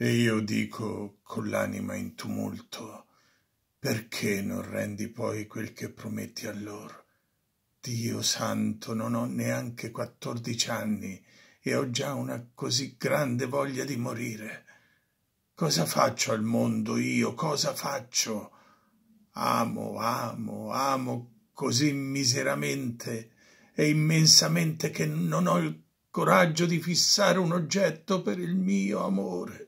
E io dico con l'anima in tumulto, perché non rendi poi quel che prometti a loro? Dio santo, non ho neanche quattordici anni e ho già una così grande voglia di morire. Cosa faccio al mondo io? Cosa faccio? Amo, amo, amo così miseramente e immensamente che non ho il coraggio di fissare un oggetto per il mio amore.